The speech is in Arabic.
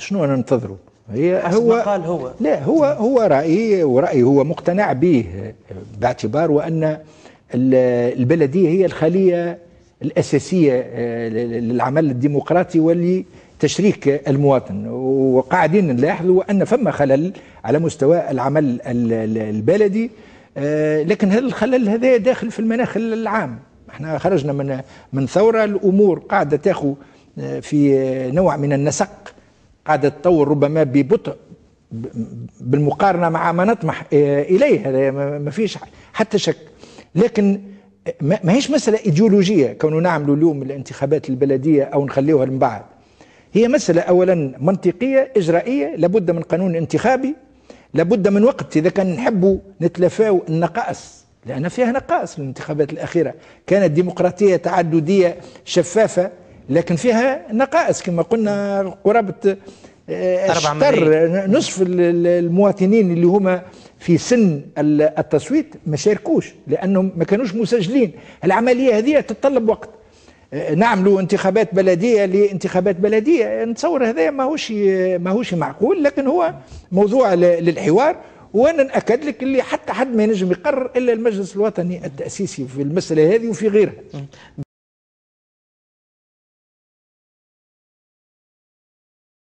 شنو انا ننتظره هي هو قال هو لا هو هو رايي ورايي هو مقتنع به باعتبار وان البلديه هي الخليه الاساسيه آه، للعمل الديمقراطي ولتشريك المواطن وقاعدين نلاحظوا ان فما خلل على مستوى العمل البلدي آه، لكن هل الخلل هذا داخل في المناخ العام احنا خرجنا من من ثوره الامور قاعده تاخذ آه، في نوع من النسق قاعدة تطور ربما ببطء بالمقارنة مع ما نطمح آه، إليه ما فيش حتى شك لكن ما هيش مسألة إيديولوجية كونه نعملوا اليوم الانتخابات البلدية أو نخليوها من بعد هي مسألة أولا منطقية إجرائية لابد من قانون انتخابي لابد من وقت إذا كان نحبوا نتلافاو النقائص لأن فيها نقائص الانتخابات الأخيرة كانت ديمقراطية تعددية شفافة لكن فيها نقائص كما قلنا قرابه أشتر آه، نصف المواطنين اللي هما في سن التصويت ما شاركوش لانهم ما كانوش مسجلين العمليه هذه تتطلب وقت آه، نعملوا انتخابات بلديه لانتخابات بلديه نتصور هذا ماهوش ماهوش معقول لكن هو موضوع للحوار وانا ناكد لك اللي حتى حد ما ينجم يقرر الا المجلس الوطني التاسيسي في المساله هذه وفي غيرها